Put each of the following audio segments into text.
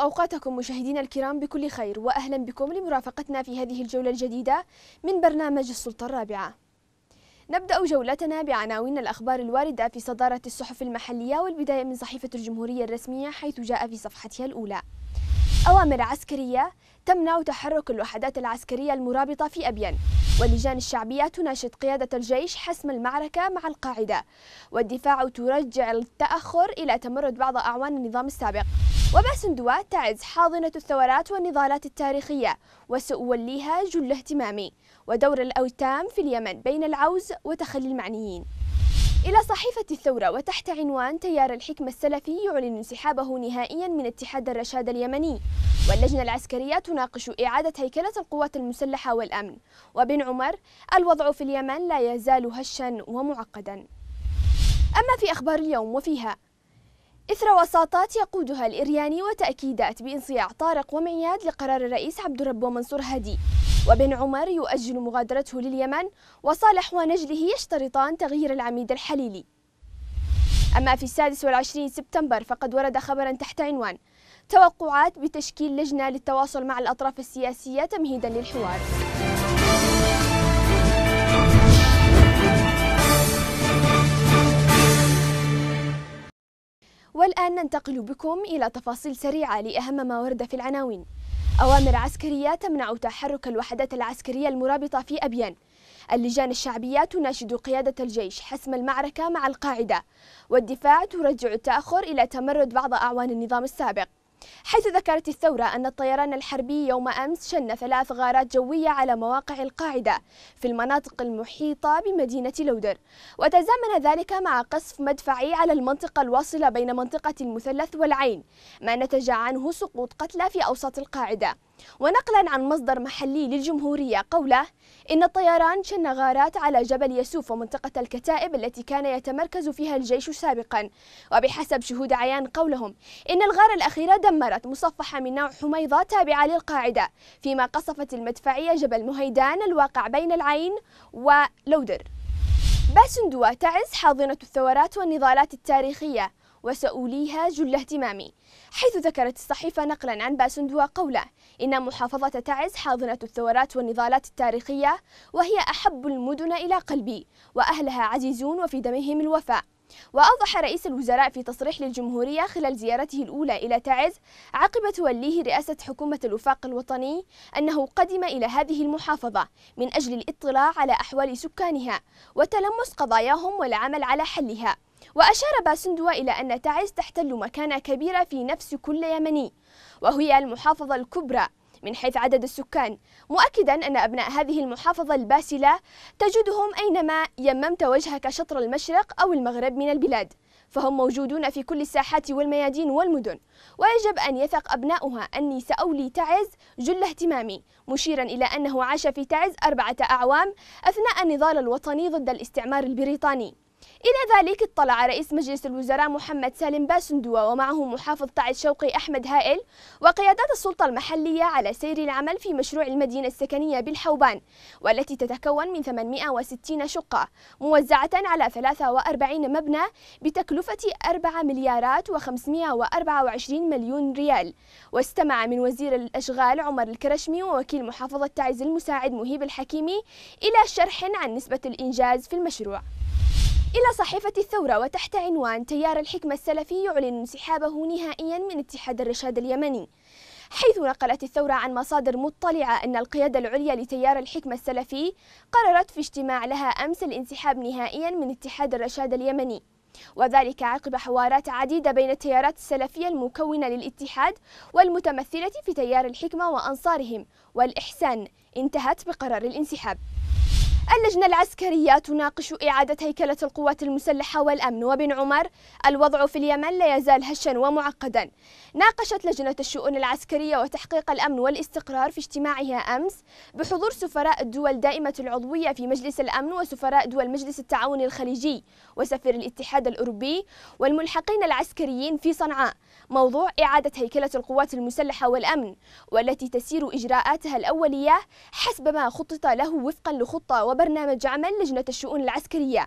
أوقاتكم مشاهدينا الكرام بكل خير وأهلا بكم لمرافقتنا في هذه الجولة الجديدة من برنامج السلطة الرابعة نبدأ جولتنا بعناوين الأخبار الواردة في صدارة الصحف المحلية والبداية من صحيفة الجمهورية الرسمية حيث جاء في صفحتها الأولى أوامر عسكرية تمنع تحرك الوحدات العسكرية المرابطة في أبين واللجان الشعبية تناشد قيادة الجيش حسم المعركة مع القاعدة والدفاع ترجع التأخر إلى تمرد بعض أعوان النظام السابق وباسندوات تعز حاضنة الثورات والنضالات التاريخية وسأوليها جل اهتمامي ودور الأوتام في اليمن بين العوز وتخلي المعنيين إلى صحيفة الثورة وتحت عنوان تيار الحكمة السلفي يعلن انسحابه نهائيا من اتحاد الرشاد اليمني واللجنة العسكرية تناقش إعادة هيكلة القوات المسلحة والأمن وبن عمر الوضع في اليمن لا يزال هشا ومعقدا أما في أخبار اليوم وفيها إثر وساطات يقودها الإرياني وتأكيدات بانصياع طارق ومياد لقرار الرئيس عبد الرب ومنصور هادي وبن عمر يؤجل مغادرته لليمن وصالح ونجله يشترطان تغيير العميد الحليلي أما في السادس والعشرين سبتمبر فقد ورد خبرا تحت عنوان توقعات بتشكيل لجنة للتواصل مع الأطراف السياسية تمهيدا للحوار والآن ننتقل بكم إلى تفاصيل سريعة لأهم ما ورد في العناوين أوامر عسكرية تمنع تحرك الوحدات العسكرية المرابطة في أبيان اللجان الشعبية تناشد قيادة الجيش حسم المعركة مع القاعدة والدفاع ترجع التأخر إلى تمرد بعض أعوان النظام السابق حيث ذكرت الثورة أن الطيران الحربي يوم أمس شن ثلاث غارات جوية على مواقع القاعدة في المناطق المحيطة بمدينة لودر وتزامن ذلك مع قصف مدفعي على المنطقة الواصلة بين منطقة المثلث والعين ما نتج عنه سقوط قتلى في أوسط القاعدة ونقلا عن مصدر محلي للجمهورية قوله إن الطيران شن غارات على جبل يسوف ومنطقة الكتائب التي كان يتمركز فيها الجيش سابقا وبحسب شهود عيان قولهم إن الغارة الأخيرة دمرت مصفحة من نوع حميضة تابعة للقاعدة فيما قصفت المدفعية جبل مهيدان الواقع بين العين ولودر باسندوة تعز حاضنة الثورات والنضالات التاريخية وسأوليها جل اهتمامي حيث ذكرت الصحيفة نقلا عن باسندوا قوله إن محافظة تعز حاضنة الثورات والنضالات التاريخية وهي أحب المدن إلى قلبي وأهلها عزيزون وفي دمهم الوفاء وأوضح رئيس الوزراء في تصريح للجمهورية خلال زيارته الأولى إلى تعز عقب توليه رئاسة حكومة الوفاق الوطني أنه قدم إلى هذه المحافظة من أجل الاطلاع على أحوال سكانها وتلمس قضاياهم والعمل على حلها وأشار باسندوا إلى أن تعز تحتل مكانة كبيرة في نفس كل يمني وهي المحافظة الكبرى من حيث عدد السكان مؤكدا أن أبناء هذه المحافظة الباسلة تجدهم أينما يممت وجهك شطر المشرق أو المغرب من البلاد فهم موجودون في كل الساحات والميادين والمدن ويجب أن يثق أبناؤها أني سأولي تعز جل اهتمامي مشيرا إلى أنه عاش في تعز أربعة أعوام أثناء النضال الوطني ضد الاستعمار البريطاني إلى ذلك اطلع رئيس مجلس الوزراء محمد سالم باسندوة ومعه محافظ تعز شوقي أحمد هائل وقيادات السلطة المحلية على سير العمل في مشروع المدينة السكنية بالحوبان والتي تتكون من 860 شقة موزعة على 43 مبنى بتكلفة 4 مليارات و524 مليون ريال واستمع من وزير الأشغال عمر الكرشمي ووكيل محافظة تعز المساعد مهيب الحكيمي إلى شرح عن نسبة الإنجاز في المشروع إلى صحيفة الثورة وتحت عنوان تيار الحكمة السلفي يعلن انسحابه نهائيا من اتحاد الرشاد اليمني حيث نقلت الثورة عن مصادر مطلعة أن القيادة العليا لتيار الحكمة السلفي قررت في اجتماع لها أمس الانسحاب نهائيا من اتحاد الرشاد اليمني وذلك عقب حوارات عديدة بين التيارات السلفية المكونة للاتحاد والمتمثلة في تيار الحكمة وأنصارهم والإحسان انتهت بقرار الانسحاب اللجنة العسكرية تناقش إعادة هيكلة القوات المسلحة والأمن وبن عمر الوضع في اليمن لا يزال هشا ومعقدا ناقشت لجنة الشؤون العسكرية وتحقيق الأمن والاستقرار في اجتماعها أمس بحضور سفراء الدول دائمة العضوية في مجلس الأمن وسفراء دول مجلس التعاون الخليجي وسفير الاتحاد الأوروبي والملحقين العسكريين في صنعاء موضوع إعادة هيكلة القوات المسلحة والأمن والتي تسير إجراءاتها الأولية حسب ما خطط له وفقا لخطة وبرنامج عمل لجنة الشؤون العسكرية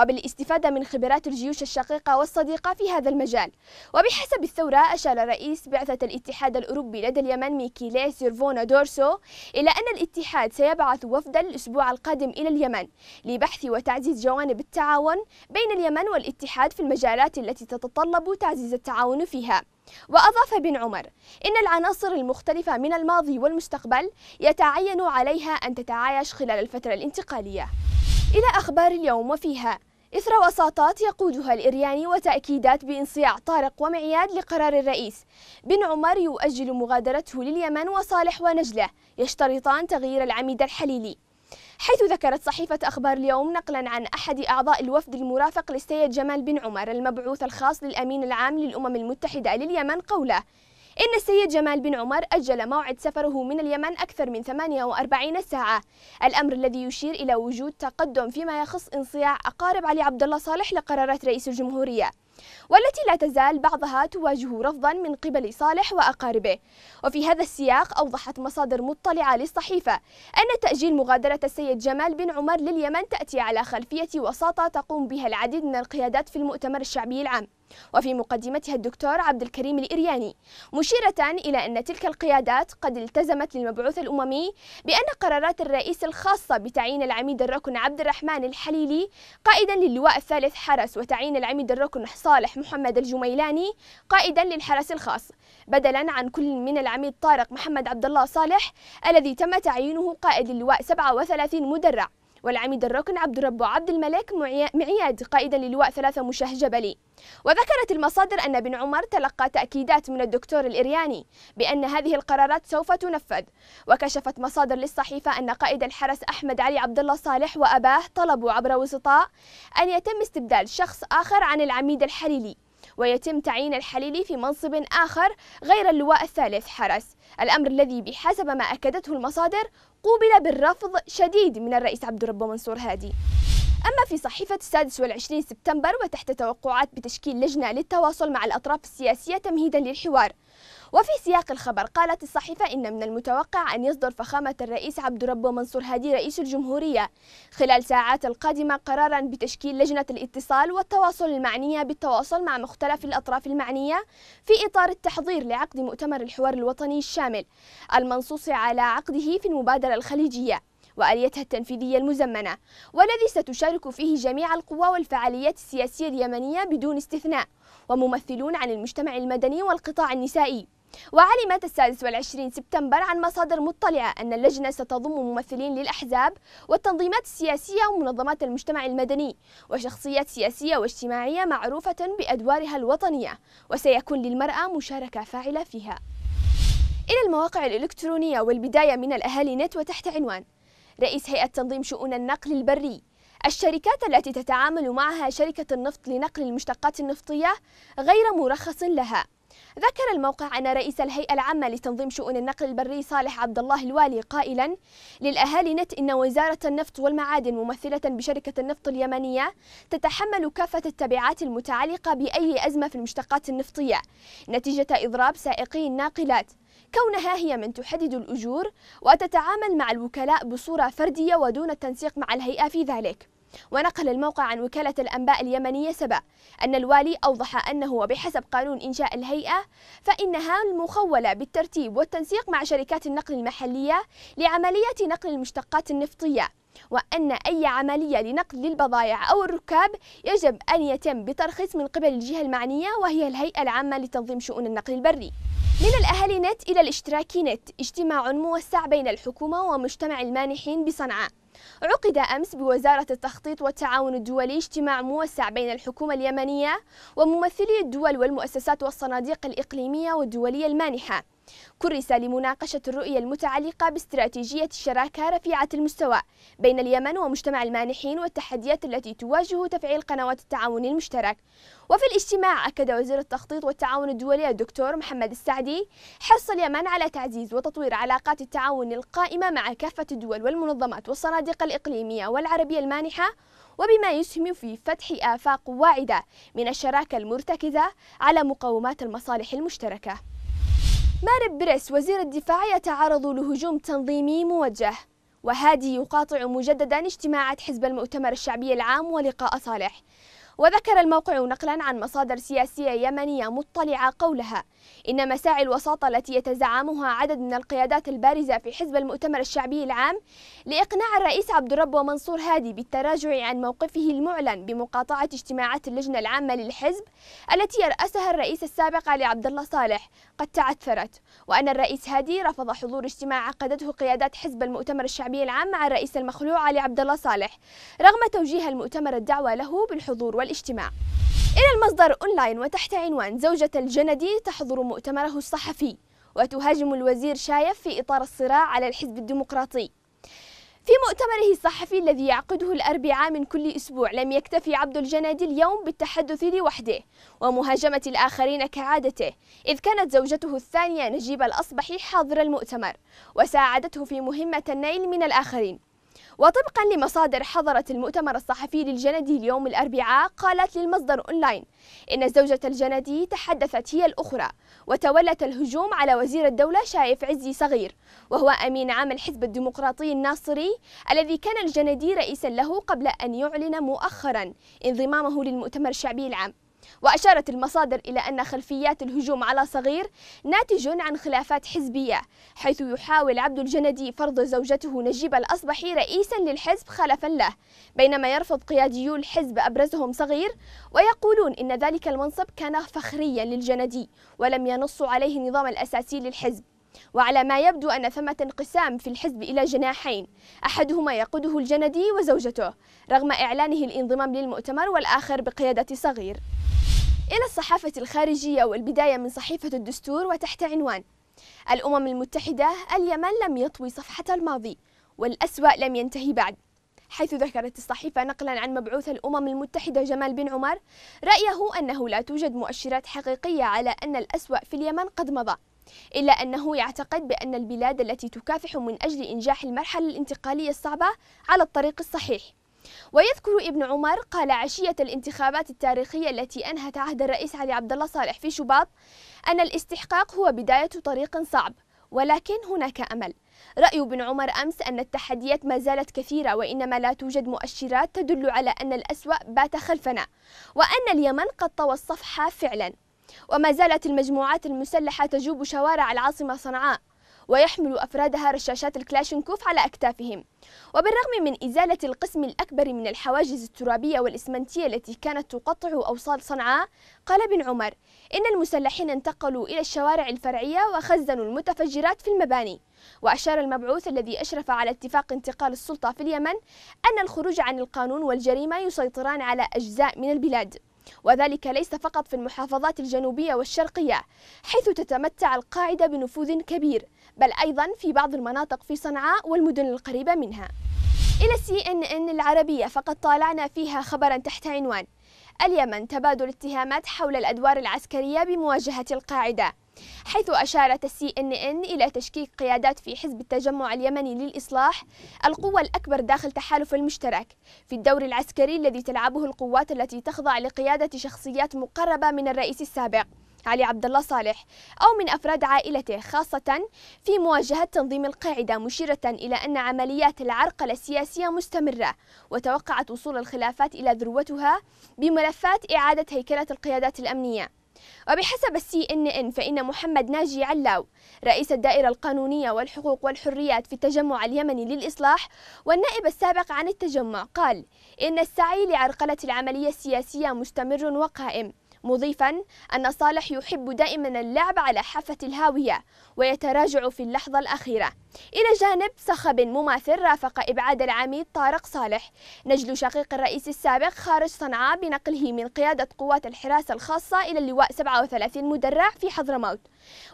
وبالاستفادة من خبرات الجيوش الشقيقة والصديقة في هذا المجال وبحسب الثورة أشار رئيس بعثة الاتحاد الأوروبي لدى اليمن ميكيلي سيرفونا دورسو إلى أن الاتحاد سيبعث وفدا الأسبوع القادم إلى اليمن لبحث وتعزيز جوانب التعاون بين اليمن والاتحاد في المجالات التي تتطلب تعزيز التعاون فيها وأضاف بن عمر إن العناصر المختلفة من الماضي والمستقبل يتعين عليها أن تتعايش خلال الفترة الانتقالية إلى أخبار اليوم وفيها إثر وساطات يقودها الإرياني وتأكيدات بانصياع طارق ومعياد لقرار الرئيس بن عمر يؤجل مغادرته لليمن وصالح ونجلة يشترطان تغيير العميد الحليلي حيث ذكرت صحيفة أخبار اليوم نقلا عن أحد أعضاء الوفد المرافق للسيد جمال بن عمر المبعوث الخاص للأمين العام للأمم المتحدة لليمن قوله إن السيد جمال بن عمر أجل موعد سفره من اليمن أكثر من 48 ساعة الأمر الذي يشير إلى وجود تقدم فيما يخص انصياع أقارب علي عبد الله صالح لقرارات رئيس الجمهورية والتي لا تزال بعضها تواجه رفضا من قبل صالح وأقاربه وفي هذا السياق أوضحت مصادر مطلعة للصحيفة أن تأجيل مغادرة السيد جمال بن عمر لليمن تأتي على خلفية وساطة تقوم بها العديد من القيادات في المؤتمر الشعبي العام وفي مقدمتها الدكتور عبد الكريم الإرياني مشيرة إلى أن تلك القيادات قد التزمت للمبعوث الأممي بأن قرارات الرئيس الخاصة بتعيين العميد الركن عبد الرحمن الحليلي قائدا للواء الثالث حرس وتعيين العميد الركن صالح محمد الجميلاني قائدا للحرس الخاص بدلا عن كل من العميد طارق محمد عبد الله صالح الذي تم تعيينه قائد للواء 37 مدرع والعميد الركن عبد الرب عبد الملك معياد قائدا للواء ثلاثة مشاه جبلي وذكرت المصادر أن بن عمر تلقى تأكيدات من الدكتور الإرياني بأن هذه القرارات سوف تنفذ وكشفت مصادر للصحيفة أن قائد الحرس أحمد علي عبد الله صالح وأباه طلبوا عبر وسطاء أن يتم استبدال شخص آخر عن العميد الحريلي ويتم تعيين الحليلي في منصب آخر غير اللواء الثالث حرس الأمر الذي بحسب ما أكدته المصادر قوبل بالرفض شديد من الرئيس عبد الرب منصور هادي أما في صحيفة 26 سبتمبر وتحت توقعات بتشكيل لجنة للتواصل مع الأطراف السياسية تمهيدا للحوار وفي سياق الخبر قالت الصحيفة إن من المتوقع أن يصدر فخامة الرئيس عبد ربه منصور هادي رئيس الجمهورية خلال ساعات القادمة قرارا بتشكيل لجنة الاتصال والتواصل المعنية بالتواصل مع مختلف الأطراف المعنية في إطار التحضير لعقد مؤتمر الحوار الوطني الشامل المنصوص على عقده في المبادرة الخليجية وآليتها التنفيذية المزمنة والذي ستشارك فيه جميع القوى والفعاليات السياسية اليمنية بدون استثناء وممثلون عن المجتمع المدني والقطاع النسائي وعلمت السادس والعشرين سبتمبر عن مصادر مطلعة أن اللجنة ستضم ممثلين للأحزاب والتنظيمات السياسية ومنظمات المجتمع المدني وشخصيات سياسية واجتماعية معروفة بأدوارها الوطنية وسيكون للمرأة مشاركة فاعلة فيها إلى المواقع الإلكترونية والبداية من الأهالي نت وتحت عنوان رئيس هيئة تنظيم شؤون النقل البري الشركات التي تتعامل معها شركة النفط لنقل المشتقات النفطية غير مرخص لها ذكر الموقع أن رئيس الهيئة العامة لتنظيم شؤون النقل البري صالح عبد الله الوالي قائلا للأهالي نت إن وزارة النفط والمعادن ممثلة بشركة النفط اليمنية تتحمل كافة التبعات المتعلقة بأي أزمة في المشتقات النفطية نتيجة إضراب سائقي الناقلات كونها هي من تحدد الأجور وتتعامل مع الوكلاء بصورة فردية ودون التنسيق مع الهيئة في ذلك ونقل الموقع عن وكالة الأنباء اليمنية سبأ أن الوالي أوضح أنه وبحسب قانون إنشاء الهيئة فإنها المخولة بالترتيب والتنسيق مع شركات النقل المحلية لعملية نقل المشتقات النفطية وأن أي عملية لنقل للبضائع أو الركاب يجب أن يتم بترخيص من قبل الجهة المعنية وهي الهيئة العامة لتنظيم شؤون النقل البري من الأهالي نت إلى الاشتراكي نت اجتماع موسع بين الحكومة ومجتمع المانحين بصنعاء عقد أمس بوزارة التخطيط والتعاون الدولي اجتماع موسع بين الحكومة اليمنية وممثلي الدول والمؤسسات والصناديق الإقليمية والدولية المانحة كرس لمناقشة الرؤية المتعلقة باستراتيجية الشراكة رفيعة المستوى بين اليمن ومجتمع المانحين والتحديات التي تواجه تفعيل قنوات التعاون المشترك وفي الاجتماع أكد وزير التخطيط والتعاون الدولي الدكتور محمد السعدي حرص اليمن على تعزيز وتطوير علاقات التعاون القائمة مع كافة الدول والمنظمات والصناديق الإقليمية والعربية المانحة وبما يسهم في فتح آفاق واعدة من الشراكة المرتكزة على مقومات المصالح المشتركة مارب بريس وزير الدفاع يتعرض لهجوم تنظيمي موجه وهادي يقاطع مجددا اجتماعات حزب المؤتمر الشعبي العام ولقاء صالح وذكر الموقع نقلا عن مصادر سياسية يمنية مطلعة قولها إن مساعي الوساطة التي يتزعمها عدد من القيادات البارزة في حزب المؤتمر الشعبي العام لإقناع الرئيس عبد الرب ومنصور هادي بالتراجع عن موقفه المعلن بمقاطعة اجتماعات اللجنة العامة للحزب التي يرأسها الرئيس السابق علي عبد الله صالح قد تعثرت وأن الرئيس هادي رفض حضور اجتماع عقدته قيادات حزب المؤتمر الشعبي العام مع الرئيس المخلوع علي عبد الله صالح رغم توجيه المؤتمر الدعوة له بالحضور والاجتماع إلى المصدر أونلاين وتحت عنوان زوجة الجندي تحضر مؤتمره الصحفي وتهاجم الوزير شايف في إطار الصراع على الحزب الديمقراطي في مؤتمره الصحفي الذي يعقده الأربعاء من كل أسبوع لم يكتفي عبد الجنادي اليوم بالتحدث لوحده ومهاجمة الآخرين كعادته إذ كانت زوجته الثانية نجيب الأصبحي حاضر المؤتمر وساعدته في مهمة النيل من الآخرين وطبقا لمصادر حضرت المؤتمر الصحفي للجندي اليوم الأربعاء قالت للمصدر أونلاين إن زوجة الجندي تحدثت هي الأخرى وتولت الهجوم على وزير الدولة شايف عزي صغير وهو أمين عام الحزب الديمقراطي الناصري الذي كان الجندي رئيسا له قبل أن يعلن مؤخرا انضمامه للمؤتمر الشعبي العام وأشارت المصادر إلى أن خلفيات الهجوم على صغير ناتج عن خلافات حزبية حيث يحاول عبد الجندي فرض زوجته نجيب الأصبحي رئيسا للحزب خلفا له بينما يرفض قياديو الحزب أبرزهم صغير ويقولون إن ذلك المنصب كان فخريا للجندي ولم ينص عليه النظام الأساسي للحزب وعلى ما يبدو أن ثمة انقسام في الحزب إلى جناحين أحدهما يقوده الجندي وزوجته رغم إعلانه الانضمام للمؤتمر والآخر بقيادة صغير إلى الصحافة الخارجية والبداية من صحيفة الدستور وتحت عنوان الأمم المتحدة اليمن لم يطوي صفحة الماضي والأسوأ لم ينتهي بعد حيث ذكرت الصحيفة نقلا عن مبعوث الأمم المتحدة جمال بن عمر رأيه أنه لا توجد مؤشرات حقيقية على أن الأسوأ في اليمن قد مضى إلا أنه يعتقد بأن البلاد التي تكافح من أجل إنجاح المرحلة الانتقالية الصعبة على الطريق الصحيح ويذكر ابن عمر قال عشية الانتخابات التاريخية التي أنهت عهد الرئيس علي عبد الله صالح في شباط أن الاستحقاق هو بداية طريق صعب ولكن هناك أمل رأي ابن عمر أمس أن التحديات ما زالت كثيرة وإنما لا توجد مؤشرات تدل على أن الأسوأ بات خلفنا وأن اليمن قد طوى الصفحة فعلاً وما زالت المجموعات المسلحة تجوب شوارع العاصمة صنعاء ويحمل أفرادها رشاشات الكلاشنكوف على أكتافهم وبالرغم من إزالة القسم الأكبر من الحواجز الترابية والإسمنتية التي كانت تقطع أوصال صنعاء قال بن عمر إن المسلحين انتقلوا إلى الشوارع الفرعية وخزنوا المتفجرات في المباني وأشار المبعوث الذي أشرف على اتفاق انتقال السلطة في اليمن أن الخروج عن القانون والجريمة يسيطران على أجزاء من البلاد وذلك ليس فقط في المحافظات الجنوبية والشرقية حيث تتمتع القاعدة بنفوذ كبير بل أيضا في بعض المناطق في صنعاء والمدن القريبة منها إلى سي إن إن العربية فقد طالعنا فيها خبرا تحت عنوان اليمن تبادل اتهامات حول الأدوار العسكرية بمواجهة القاعدة حيث أشارت السي إن إن إلى تشكيك قيادات في حزب التجمع اليمني للإصلاح القوة الأكبر داخل تحالف المشترك في الدور العسكري الذي تلعبه القوات التي تخضع لقيادة شخصيات مقربة من الرئيس السابق علي عبد الله صالح أو من أفراد عائلته خاصة في مواجهة تنظيم القاعدة مشيرة إلى أن عمليات العرقلة السياسية مستمرة وتوقعت وصول الخلافات إلى ذروتها بملفات إعادة هيكلة القيادات الأمنية وبحسب السي ان ان فإن محمد ناجي علاو رئيس الدائرة القانونية والحقوق والحريات في التجمع اليمني للإصلاح والنائب السابق عن التجمع قال إن السعي لعرقلة العملية السياسية مستمر وقائم مضيفا أن صالح يحب دائما اللعب على حافة الهاوية ويتراجع في اللحظة الأخيرة إلى جانب صخب مماثل رافق إبعاد العميد طارق صالح نجل شقيق الرئيس السابق خارج صنعاء بنقله من قيادة قوات الحراسة الخاصة إلى اللواء 37 مدرع في حضرموت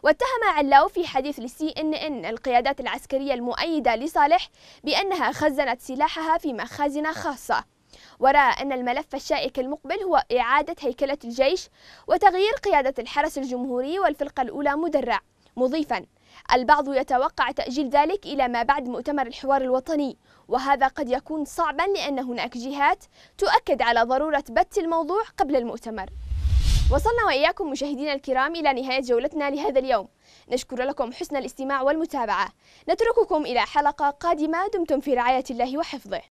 واتهم علاو في حديث لسي إن إن القيادات العسكرية المؤيدة لصالح بأنها خزنت سلاحها في مخازن خاصة ورأى أن الملف الشائك المقبل هو إعادة هيكلة الجيش وتغيير قيادة الحرس الجمهوري والفرقة الأولى مدرع مضيفا البعض يتوقع تأجيل ذلك إلى ما بعد مؤتمر الحوار الوطني وهذا قد يكون صعبا لأن هناك جهات تؤكد على ضرورة بت الموضوع قبل المؤتمر وصلنا وإياكم مشاهدينا الكرام إلى نهاية جولتنا لهذا اليوم نشكر لكم حسن الاستماع والمتابعة نترككم إلى حلقة قادمة دمتم في رعاية الله وحفظه